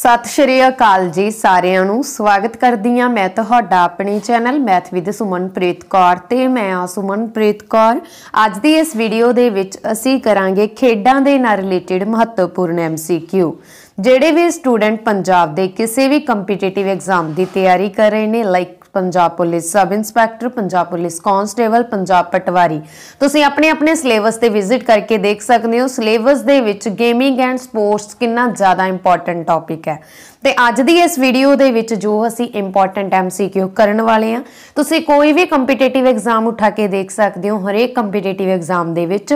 ਸਤਿ ਸ਼੍ਰੀ ਅਕਾਲ ਜੀ ਸਾਰਿਆਂ ਨੂੰ ਸਵਾਗਤ ਕਰਦੀ ਆ ਮੈਂ ਤੁਹਾਡਾ ਆਪਣੇ channel math with Sumanpreet Kaur ਤੇ ਮੈਂ ਆ ਸੁਮਨਪ੍ਰੀਤ ਕੌਰ ਅੱਜ ਦੀ ਇਸ ਵੀਡੀਓ ਦੇ ਵਿੱਚ ਅਸੀਂ ਕਰਾਂਗੇ ਖੇਡਾਂ ਦੇ ਨਾਲ ਰਿਲੇਟਡ ਮਹੱਤਵਪੂਰਨ ਐਮਸੀਕਿਊ ਜਿਹੜੇ ਵੀ ਸਟੂਡੈਂਟ ਪੰਜਾਬ ਦੇ ਕਿਸੇ ਵੀ ਕੰਪੀਟੀਟਿਵ ਐਗਜ਼ਾਮ ਦੀ ਤਿਆਰੀ ਕਰ ਰਹੇ ਨੇ like Punjab police sub inspector Punjab police constable Punjab ਪਟਵਾਰੀ ਤੁਸੀਂ ਆਪਣੇ ਆਪਣੇ ਸਿਲੇਬਸ ਤੇ ਵਿਜ਼ਿਟ ਕਰਕੇ ਦੇਖ ਸਕਦੇ ਹੋ ਸਿਲੇਬਸ ਦੇ ਵਿੱਚ ਗੇਮਿੰਗ ਐਂਡ ਸਪੋਰਟਸ ਕਿੰਨਾ ਜ਼ਿਆਦਾ ਇੰਪੋਰਟੈਂਟ ਟੌਪਿਕ ਹੈ ਤੇ ਅੱਜ ਦੀ ਇਸ ਵੀਡੀਓ ਦੇ ਵਿੱਚ ਜੋ ਅਸੀਂ ਇੰਪੋਰਟੈਂਟ ਐਮਸੀਕਿਊ ਕਰਨ ਵਾਲੇ ਆ ਤੁਸੀਂ ਕੋਈ ਵੀ ਕੰਪੀਟੀਟਿਵ ਐਗਜ਼ਾਮ ਉਠਾ ਕੇ ਦੇਖ ਸਕਦੇ ਹੋ ਹਰੇਕ ਕੰਪੀਟੀਟਿਵ ਐਗਜ਼ਾਮ ਦੇ ਵਿੱਚ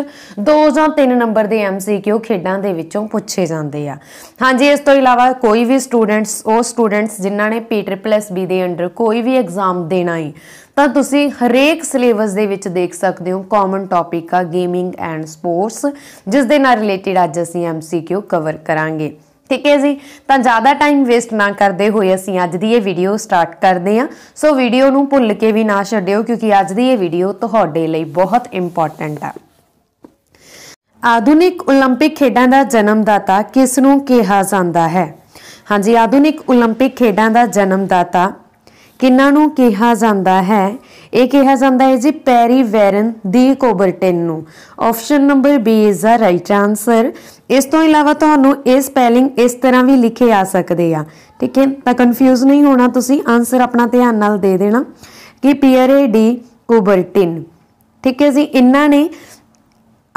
ਦੋ ਜਾਂ ਤਿੰਨ ਨੰਬਰ ਦੇ ਐਮਸੀਕਿਊ ਖੇਡਾਂ ਦੇ ਵਿੱਚੋਂ ਪੁੱਛੇ ਜਾਂਦੇ ਆ ਹਾਂਜੀ ਇਸ ਤੋਂ ਇਲਾਵਾ ਕੋਈ ਵੀ ਸਟੂਡੈਂਟਸ ਉਹ ਸਟੂਡੈਂਟਸ ਜਿਨ੍ਹਾਂ ਨੇ ਪੀ ਟ੍ਰਿਪਲ ਐਸ ਬੀ ਦੇ ਅੰਡਰ ਕੋਈ ਵੀ ਐਗਜ਼ਾਮ ਦੇਣਾ ਹੈ ਤਾਂ ਤੁਸੀਂ ਹਰੇਕ ਸਿਲੇਬਸ ਦੇ ਵਿੱਚ ਦੇਖ ਸਕਦੇ ਹੋ ਕਾਮਨ ਟੌਪਿਕ ਆ ਗੇਮਿੰਗ ਐਂਡ ਸਪੋਰਟਸ ਜਿਸ ਦੇ ਨਾਲ ਰਿਲੇਟਡ ਅੱਜ ਅਸੀਂ ਐਮਸੀਕਿਊ ਕਵਰ ਕਰਾਂਗੇ ਠੀਕ ਹੈ ਜੀ ਤਾਂ ਜ਼ਿਆਦਾ ਟਾਈਮ ਵੇਸਟ ਨਾ ਕਰਦੇ ਹੋਏ ਅਸੀਂ ਅੱਜ ਦੀ ਇਹ ਵੀਡੀਓ ਸਟਾਰਟ ਕਰਦੇ ਹਾਂ ਸੋ ਵੀਡੀਓ ਨੂੰ ਭੁੱਲ ਕੇ ਵੀ ਨਾ ਛੱਡਿਓ ਕਿਉਂਕਿ ਅੱਜ ਦੀ ਇਹ ਵੀਡੀਓ ਤੁਹਾਡੇ ਲਈ ਬਹੁਤ ਇੰਪੋਰਟੈਂਟ ਆ ਆਧੁਨਿਕ 올림픽 ਖੇਡਾਂ ਦਾ ਜਨਮਦਾਤਾ ਕਿਸ ਨੂੰ ਕਿਹਾ ਜਾਂਦਾ ਹੈ ਹਾਂਜੀ ਆਧੁਨਿਕ 올림픽 ਖੇਡਾਂ ਦਾ ਜਨਮਦਾਤਾ ਕਿੰਨਾਂ ਨੂੰ ਕਿਹਾ ਜਾਂਦਾ ਹੈ ਇਹ ਕਿਹਾ ਜਾਂਦਾ ਹੈ ਜੀ ਪੈਰੀਵੈਰਨ ਦੀ ਕੋਬਰਟਨ ਨੂੰ option number B is the right answer ਇਸ ਤੋਂ ਇਲਾਵਾ ਤੁਹਾਨੂੰ ਇਹ ਸਪੈਲਿੰਗ ਇਸ ਤਰ੍ਹਾਂ ਵੀ ਲਿਖੇ ਆ ਸਕਦੇ ਆ ਠੀਕ ਹੈ ਤਾਂ ਕਨਫਿਊਜ਼ ਨਹੀਂ ਹੋਣਾ ਤੁਸੀਂ ਆਨਸਰ ਆਪਣਾ ਧਿਆਨ ਨਾਲ ਦੇ ਦੇਣਾ ਕਿ ਏ ਡੀ ਕੋਬਰਟਨ ਠੀਕ ਹੈ ਜੀ ਇਹਨਾਂ ਨੇ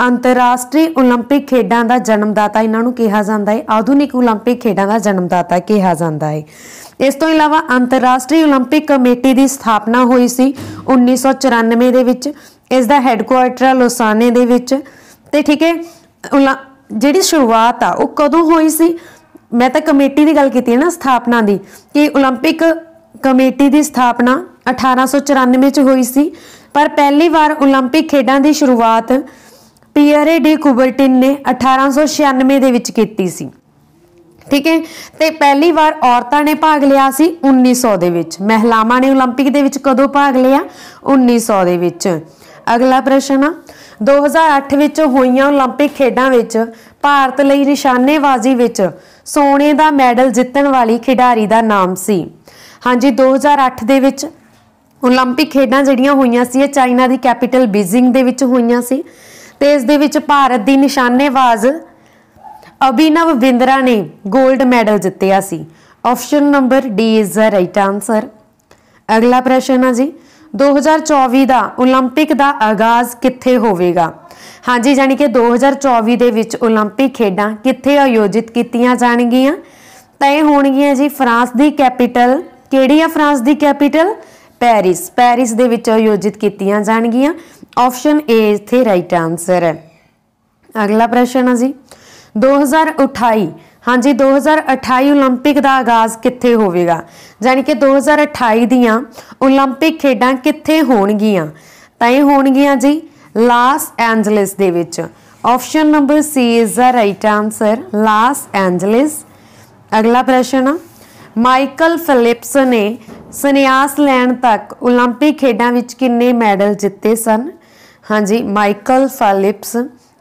ਅੰਤਰਰਾਸ਼ਟਰੀ 올림픽 ਖੇਡਾਂ ਦਾ ਜਨਮਦਾਤਾ ਇਹਨਾਂ ਨੂੰ ਕਿਹਾ ਜਾਂਦਾ ਹੈ ਆਧੁਨਿਕ 올림픽 ਖੇਡਾਂ ਦਾ ਜਨਮਦਾਤਾ ਕਿਹਾ ਜਾਂਦਾ ਹੈ ਇਸ ਤੋਂ ਇਲਾਵਾ ਅੰਤਰਰਾਸ਼ਟਰੀ 올림픽 ਕਮੇਟੀ ਦੀ ਸਥਾਪਨਾ ਹੋਈ ਸੀ 1994 ਦੇ ਵਿੱਚ ਇਸ ਦਾ ਹੈੱਡਕੁਆਰਟਰ ਲੋਸਾਨੇ ਦੇ ਵਿੱਚ ਤੇ ਠੀਕ ਹੈ ਜਿਹੜੀ ਸ਼ੁਰੂਆਤ ਆ ਉਹ ਕਦੋਂ ਹੋਈ ਸੀ ਮੈਂ ਤਾਂ ਕਮੇਟੀ ਦੀ ਗੱਲ ਕੀਤੀ ਹੈ ਨਾ ਸਥਾਪਨਾ ਦੀ ਕਿ 올림픽 ਕਮੇਟੀ ਦੀ ਸਥਾਪਨਾ 1894 ਚ ਹੋਈ ਸੀ ਪਰ ਪਹਿਲੀ ਵਾਰ 올림픽 ਖੇਡਾਂ ਦੀ ਸ਼ੁਰੂਆਤ ਪੀਆਰਏ ਡੀ ਕੁਬਰਟਿਨ ਨੇ 1896 ਦੇ ਵਿੱਚ ਕੀਤੀ ਸੀ ਠੀਕ ਹੈ ਤੇ ਪਹਿਲੀ ਵਾਰ ਔਰਤਾਂ ਨੇ ਭਾਗ ਲਿਆ ਸੀ 1900 ਦੇ ਵਿੱਚ ਮਹਿਲਾਵਾਂ ਨੇ 올림픽 ਦੇ ਵਿੱਚ ਕਦੋਂ ਭਾਗ ਲਿਆ 1900 ਦੇ ਵਿੱਚ ਅਗਲਾ ਪ੍ਰਸ਼ਨ 2008 ਵਿੱਚ ਹੋਈਆਂ 올림픽 ਖੇਡਾਂ ਵਿੱਚ ਭਾਰਤ ਲਈ ਨਿਸ਼ਾਨੇਬਾਜ਼ੀ ਵਿੱਚ ਸੋਨੇ ਦਾ ਮੈਡਲ ਜਿੱਤਣ ਵਾਲੀ ਖਿਡਾਰੀ ਦਾ ਨਾਮ ਸੀ ਹਾਂਜੀ 2008 ਦੇ ਵਿੱਚ 올림픽 ਖੇਡਾਂ ਜਿਹੜੀਆਂ ਹੋਈਆਂ ਸੀ ਇਹ ਚਾਈਨਾ ਦੀ ਕੈਪੀਟਲ ਬੀਜ਼ਿੰਗ ਦੇ ਵਿੱਚ ਹੋਈਆਂ ਸੀ ਤੇ ਇਸ ਦੇ ਵਿੱਚ ਭਾਰਤ ਦੀ ਨਿਸ਼ਾਨੇਬਾਜ਼ ਅਭਿਨਵ ਬਿੰਦਰਾ ਨੇ 골ਡ ਮੈਡਲ ਜਿੱਤਿਆ ਸੀ option number D is the right answer ਅਗਲਾ ਪ੍ਰਸ਼ਨ ਹੈ ਜੀ 2024 ਦਾ 올림픽 ਦਾ ਆਗਾਜ਼ ਕਿੱਥੇ ਹੋਵੇਗਾ ਹਾਂਜੀ ਜਾਨੀ ਕਿ 2024 ਦੇ ਵਿੱਚ 올림픽 ਖੇਡਾਂ ਕਿੱਥੇ ਆਯੋਜਿਤ ਕੀਤੀਆਂ ਜਾਣਗੀਆਂ ਤਾਂ ਇਹ ਹੋਣਗੀਆਂ ਜੀ ਫਰਾਂਸ ਦੀ ਕੈਪੀਟਲ ਕਿਹੜੀ ਆ ਫਰਾਂਸ ਦੀ ਕੈਪੀਟਲ ਪੈਰਿਸ ਪੈਰਿਸ ਦੇ ਵਿੱਚ ਆਯੋਜਿਤ ਕੀਤੀਆਂ ਜਾਣਗੀਆਂ ਆਪਸ਼ਨ A ਇੱਥੇ ਰਾਈਟ ਆਨਸਰ ਹੈ ਅਗਲਾ ਪ੍ਰਸ਼ਨ ਹੈ ਜੀ 2028 ਹਾਂਜੀ 2028 올림픽 ਦਾ ਆਗਾਜ਼ ਕਿੱਥੇ ਹੋਵੇਗਾ ਯਾਨੀ ਕਿ 2028 ਦੀਆਂ 올림픽 ਖੇਡਾਂ ਕਿੱਥੇ ਹੋਣਗੀਆਂ ਤਾਂ ਇਹ ਹੋਣਗੀਆਂ ਜੀ ਲਾਸ ਐਂਜਲਿਸ ਦੇ ਵਿੱਚ option number C is the right answer Los Angeles ਅਗਲਾ ਪ੍ਰਸ਼ਨ ਮਾਈਕਲ ਫਿਲਿਪਸ ਨੇ ਸੰਨਿਆਸ ਲੈਣ ਤੱਕ 올림픽 ਖੇਡਾਂ ਵਿੱਚ ਕਿੰਨੇ ਮੈਡਲ ਜਿੱਤੇ ਸਨ ਹਾਂਜੀ ਮਾਈਕਲ ਫੈਲਿਪਸ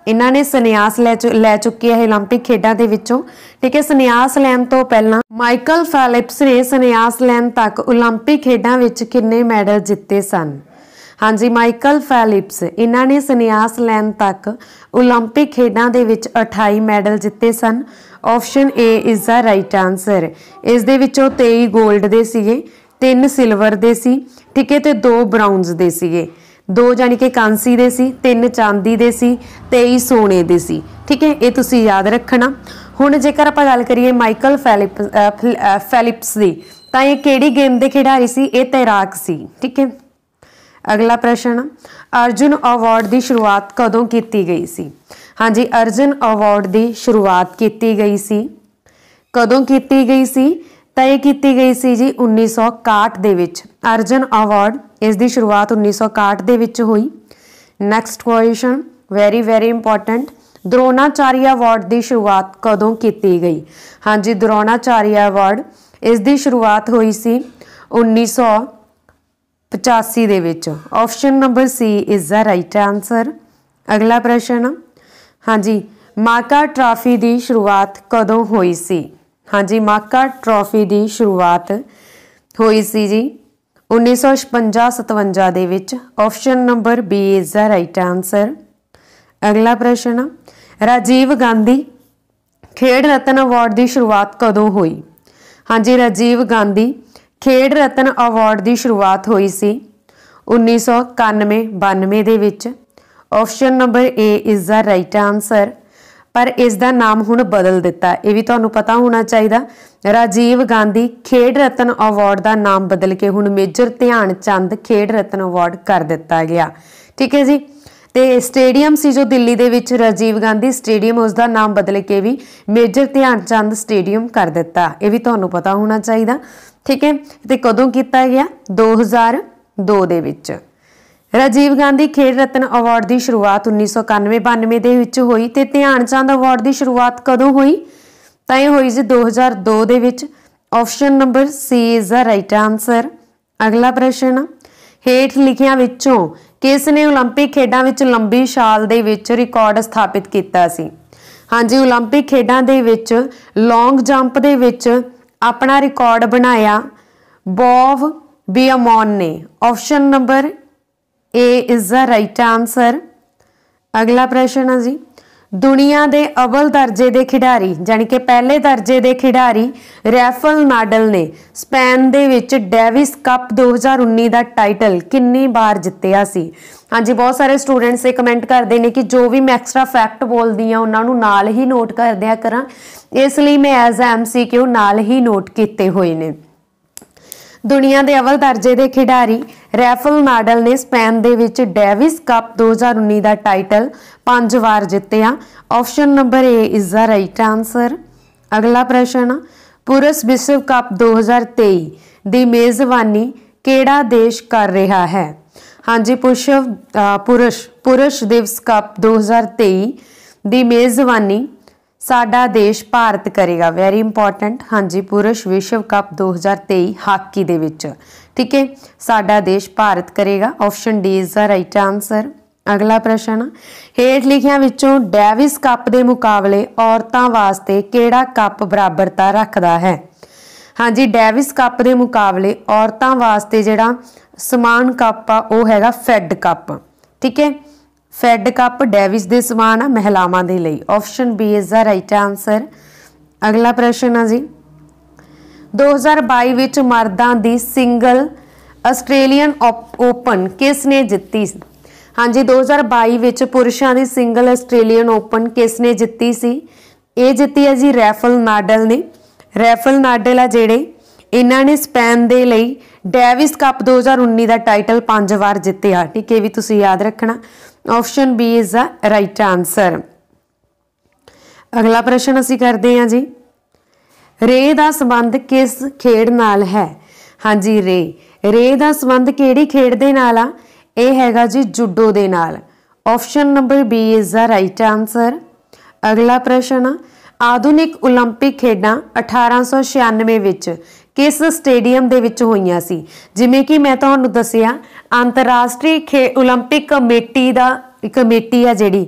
ਇਹਨਾਂ ਨੇ ਸੰਨਿਆਸ ਲੈ ਚੁੱਕੀ ਹੈ 올림픽 ਖੇਡਾਂ ਦੇ ਵਿੱਚੋਂ ਠੀਕ ਹੈ ਸੰਨਿਆਸ ਲੈਣ ਤੋਂ ਪਹਿਲਾਂ ਮਾਈਕਲ ਫੈਲਿਪਸ ਨੇ ਸੰਨਿਆਸ ਲੈਣ ਤੱਕ 올림픽 ਖੇਡਾਂ ਵਿੱਚ ਕਿੰਨੇ ਮੈਡਲ ਜਿੱਤੇ ਸਨ ਹਾਂਜੀ ਮਾਈਕਲ ਫੈਲਿਪਸ ਇਹਨਾਂ ਨੇ ਸੰਨਿਆਸ ਲੈਣ ਤੱਕ 올림픽 ਖੇਡਾਂ ਦੇ ਵਿੱਚ 28 ਮੈਡਲ ਜਿੱਤੇ ਸਨ option A is the right answer ਇਸ ਦੇ ਵਿੱਚੋਂ 23 골ਡ ਦੇ ਸੀਗੇ 3 ਸਿਲਵਰ ਦੇ ਸੀ ਠੀਕ ਹੈ ਤੇ 2 ਬ੍ਰਾਉਨਸ ਦੇ ਸੀਗੇ ਦੋ ਜਾਨੀ ਕਿ ਕਾਂਸੀ ਦੇ ਸੀ ਤਿੰਨ ਚਾਂਦੀ ਦੇ ਸੀ 23 ਸੋਨੇ ਦੇ ਸੀ ਠੀਕ ਹੈ ਇਹ ਤੁਸੀਂ ਯਾਦ ਰੱਖਣਾ ਹੁਣ ਜੇਕਰ ਆਪਾਂ ਗੱਲ ਕਰੀਏ ਮਾਈਕਲ ਫੈਲਿਪਸ ਦੀ ਤਾਂ ਇਹ ਕਿਹੜੀ ਗੇਮ ਦੇ ਖਿਡਾਰੀ ਸੀ ਇਹ ਤੈਰਾਕ ਸੀ ਠੀਕ ਹੈ ਅਗਲਾ ਪ੍ਰਸ਼ਨ ਅਰਜੁਨ ਅਵਾਰਡ ਦੀ ਸ਼ੁਰੂਆਤ ਕਦੋਂ ਕੀਤੀ ਗਈ ਸੀ ਹਾਂਜੀ ਅਰਜੁਨ ਅਵਾਰਡ ਦੀ ਸ਼ੁਰੂਆਤ ਕੀਤੀ ਗਈ ਸੀ ਕਦੋਂ ਕੀਤੀ ਗਈ ਸੀ ਤੈਅ ਕੀਤੀ ਗਈ ਸੀ ਜੀ 1961 ਦੇ ਵਿੱਚ ਅਰਜਨ ਅਵਾਰਡ ਇਸ ਦੀ ਸ਼ੁਰੂਆਤ 1961 ਦੇ ਵਿੱਚ ਹੋਈ next question very very important Dronacharya award ਦੀ ਸ਼ੁਰੂਆਤ ਕਦੋਂ ਕੀਤੀ ਗਈ ਹਾਂਜੀ ਦਰੋਣਾਚਾਰੀਆ ਅਵਾਰਡ ਇਸ ਦੀ ਸ਼ੁਰੂਆਤ ਹੋਈ ਸੀ 1985 ਦੇ ਵਿੱਚ option number C is the right answer ਅਗਲਾ ਪ੍ਰਸ਼ਨ ਹਾਂਜੀ ਮਾਕਾ ਟਰਾਫੀ ਦੀ ਸ਼ੁਰੂਆਤ ਕਦੋਂ ਹੋਈ ਸੀ ਹਾਂਜੀ ਮਾਕਾ ਟਰਾਫੀ ਦੀ ਸ਼ੁਰੂਆਤ ਹੋਈ ਸੀ ਜੀ 1956-57 ਦੇ ਵਿੱਚ option number B is the right answer ਅਗਲਾ ਪ੍ਰਸ਼ਨ ਰਾਜੀਵ ਗਾਂਧੀ ਖੇਡ ਰਤਨ ਅਵਾਰਡ ਦੀ ਸ਼ੁਰੂਆਤ ਕਦੋਂ ਹੋਈ ਹਾਂਜੀ ਰਾਜੀਵ ਗਾਂਧੀ ਖੇਡ ਰਤਨ ਅਵਾਰਡ ਦੀ ਸ਼ੁਰੂਆਤ ਹੋਈ ਸੀ 1991-92 ਦੇ ਵਿੱਚ option number A is the right answer ਪਰ ਇਸ ਦਾ ਨਾਮ ਹੁਣ ਬਦਲ ਦਿੱਤਾ ਇਹ ਵੀ ਤੁਹਾਨੂੰ ਪਤਾ ਹੋਣਾ ਚਾਹੀਦਾ ਰਾਜੀਵ ਗਾਂਧੀ ਖੇਡ ਰਤਨ ਅਵਾਰਡ ਦਾ ਨਾਮ ਬਦਲ ਕੇ ਹੁਣ ਮੇਜਰ ਧਿਆਨ ਚੰਦ ਖੇਡ ਰਤਨ ਅਵਾਰਡ ਕਰ ਦਿੱਤਾ ਗਿਆ ਠੀਕ ਹੈ ਜੀ ਤੇ ਸਟੇਡੀਅਮ ਸੀ ਜੋ ਦਿੱਲੀ ਦੇ ਵਿੱਚ ਰਾਜੀਵ ਗਾਂਧੀ ਸਟੇਡੀਅਮ ਉਸ ਦਾ ਨਾਮ ਬਦਲ ਕੇ ਵੀ ਮੇਜਰ ਧਿਆਨ ਚੰਦ ਸਟੇਡੀਅਮ ਕਰ ਦਿੱਤਾ ਇਹ ਵੀ ਤੁਹਾਨੂੰ ਪਤਾ ਹੋਣਾ ਚਾਹੀਦਾ ਠੀਕ ਹੈ ਤੇ ਕਦੋਂ ਕੀਤਾ ਗਿਆ 2002 ਦੇ ਵਿੱਚ ਰਾਜੀਵ ਗਾਂਧੀ ਖੇਡ ਰਤਨ ਅਵਾਰਡ ਦੀ ਸ਼ੁਰੂਆਤ 1991-92 ਦੇ ਵਿੱਚ ਹੋਈ ਤੇ ਧਿਆਨ ਚੰਦ ਅਵਾਰਡ ਦੀ ਸ਼ੁਰੂਆਤ ਕਦੋਂ ਹੋਈ ਤਾਂ ਇਹ ਹੋਈ ਸੀ 2002 ਦੇ ਵਿੱਚ option number C is the right answer ਅਗਲਾ ਪ੍ਰਸ਼ਨ ਹੇਠ ਲਿਖਿਆਂ ਵਿੱਚੋਂ ਕਿਸ ਨੇ 올림픽 ਖੇਡਾਂ ਵਿੱਚ ਲੰਬੀ ਛਾਲ ਦੇ ਵਿੱਚ ਰਿਕਾਰਡ ਸਥਾਪਿਤ ਕੀਤਾ ਸੀ ਹਾਂਜੀ 올림픽 ਖੇਡਾਂ ਦੇ ਵਿੱਚ ਲੌਂਗ ਜੰਪ ਦੇ ਵਿੱਚ ਆਪਣਾ ਰਿਕਾਰਡ ਬਣਾਇਆ ਬੋਵ ਬੀਅਮੌਨ ਨੇ option number A is the right answer ਅਗਲਾ ਪ੍ਰਸ਼ਨ ਹੈ ਜੀ ਦੁਨੀਆ ਦੇ ਅਵਲ ਦਰਜੇ ਦੇ ਖਿਡਾਰੀ ਜਾਨੀ ਕਿ ਪਹਿਲੇ ਦਰਜੇ ਦੇ ਖਿਡਾਰੀ ਰੈਫਲ ਨਾਡਲ ਨੇ ਸਪੈਨ ਦੇ ਵਿੱਚ ਡੈਵਿਸ ਕੱਪ 2019 ਦਾ ਟਾਈਟਲ ਕਿੰਨੀ ਵਾਰ ਜਿੱਤਿਆ ਸੀ ਹਾਂਜੀ ਬਹੁਤ ਸਾਰੇ ਸਟੂਡੈਂਟਸ ਇਹ ਕਮੈਂਟ ਕਰਦੇ ਨੇ ਕਿ ਜੋ ਵੀ ਮੈਂ ਐਕਸਟਰਾ ਫੈਕਟ ਬੋਲਦੀ ਆ ਉਹਨਾਂ ਨੂੰ ਨਾਲ ਹੀ ਨੋਟ ਕਰਦਿਆ ਕਰਾਂ ਇਸ ਲਈ ਮੈਂ ਐਜ਼ ਐਮਸੀਕਿਊ ਨਾਲ ਹੀ ਨੋਟ ਕੀਤੇ ਹੋਏ ਨੇ ਦੁਨੀਆ ਦੇ ਅਵਲ ਦਰਜੇ ਦੇ ਖਿਡਾਰੀ ਰੈਫਲ ਨਾਡਲ ਨੇ ਸਪੈਨ ਦੇ ਵਿੱਚ ਡੇਵਿਸ ਕੱਪ 2019 ਦਾ ਟਾਈਟਲ ਪੰਜ ਵਾਰ ਜਿੱਤਿਆ option number A is the right answer ਅਗਲਾ ਪ੍ਰਸ਼ਨ ਪੁਰਸ ਵਿਸ਼ਵ ਕੱਪ 2023 ਦੀ ਮੇਜ਼ਬਾਨੀ ਕਿਹੜਾ ਦੇਸ਼ ਕਰ ਰਿਹਾ ਹੈ ਹਾਂਜੀ ਪੁਰਸ਼ ਪੁਰਸ਼ ਪੁਰਸ਼ ਦਿਵਸ ਕੱਪ 2023 ਦੀ ਮੇਜ਼ਬਾਨੀ ਸਾਡਾ ਦੇਸ਼ ਭਾਰਤ ਕਰੇਗਾ ਵੈਰੀ ਇੰਪੋਰਟੈਂਟ ਹਾਂਜੀ ਪੁਰਸ਼ ਵਿਸ਼ਵ ਕੱਪ 2023 ਹਾਕੀ ਦੇ ਵਿੱਚ ਠੀਕ ਹੈ ਸਾਡਾ ਦੇਸ਼ ਭਾਰਤ ਕਰੇਗਾ option D is the right answer ਅਗਲਾ ਪ੍ਰਸ਼ਨ ਹੇਠ ਲਿਖਿਆਂ ਵਿੱਚੋਂ ਡੈਵਿਸ ਕੱਪ ਦੇ ਮੁਕਾਬਲੇ ਔਰਤਾਂ ਵਾਸਤੇ ਕਿਹੜਾ ਕੱਪ ਬਰਾਬਰਤਾ ਰੱਖਦਾ ਹੈ ਹਾਂਜੀ ਡੈਵਿਸ ਕੱਪ ਦੇ ਮੁਕਾਬਲੇ ਔਰਤਾਂ ਵਾਸਤੇ ਜਿਹੜਾ ਸਮਾਨ ਕੱਪ ਆ ਉਹ ਹੈਗਾ ਫੈਡ ਕੱਪ ਠੀਕ ਹੈ ਫੈਡ ਕੱਪ ਡੈਵਿਸ ਦੇ ਸਮਾਨ ਮਹਿਲਾਵਾਂ ਦੇ ਲਈ option B is the right answer ਅਗਲਾ ਪ੍ਰਸ਼ਨ ਆ ਜੀ 2022 ਵਿੱਚ ਮਰਦਾਂ ਦੀ ਸਿੰਗਲ ਆਸਟ੍ਰੇਲੀਅਨ ਓਪਨ ਕਿਸ ਨੇ ਜਿੱਤੀ ਹਾਂਜੀ 2022 ਵਿੱਚ ਪੁਰਸ਼ਾਂ ਦੀ ਸਿੰਗਲ ਆਸਟ੍ਰੇਲੀਅਨ ਓਪਨ ਕਿਸ ਨੇ ਜਿੱਤੀ ਸੀ ਇਹ ਜਿੱਤੀ ਹੈ ਜੀ ਰੈਫਲ ਨਾਡਲ ਨੇ ਰੈਫਲ ਨਾਡਲ ਆ ਜਿਹੜੇ ਇਹਨਾਂ ਨੇ ਸਪੈਨ ਦੇ ਲਈ ਡੈਵਿਸ ਕੱਪ 2019 ਦਾ ਟਾਈਟਲ ਪੰਜ ਵਾਰ ਜਿੱਤਿਆ ਠੀਕ ਹੈ ਵੀ ਤੁਸੀਂ ਯਾਦ ਰੱਖਣਾ option B is the right answer ਅਗਲਾ ਪ੍ਰਸ਼ਨ ਅਸੀਂ ਕਰਦੇ ਹਾਂ ਜੀ ਰੇ ਦਾ ਸੰਬੰਧ ਕਿਸ ਖੇਡ ਨਾਲ ਹੈ ਹਾਂਜੀ ਰੇ ਰੇ ਦਾ ਸੰਬੰਧ ਕਿਹੜੀ ਖੇਡ ਦੇ ਨਾਲ ਆ ਇਹ ਹੈਗਾ ਜੀ ਜੁੱਡੋ ਦੇ ਨਾਲ option number B is the right answer ਅਗਲਾ ਪ੍ਰਸ਼ਨ ਆਧੁਨਿਕ 올림픽 ਖੇਡਾਂ 1896 ਵਿੱਚ ਕਿਸ ਸਟੇਡੀਅਮ ਦੇ ਵਿੱਚ ਹੋਈਆਂ ਸੀ ਜਿਵੇਂ ਕਿ ਮੈਂ ਤੁਹਾਨੂੰ ਦੱਸਿਆ ਅੰਤਰਰਾਸ਼ਟਰੀ ਖੇ 올림픽 ਕਮੇਟੀ ਦਾ ਕਮੇਟੀ ਹੈ ਜਿਹੜੀ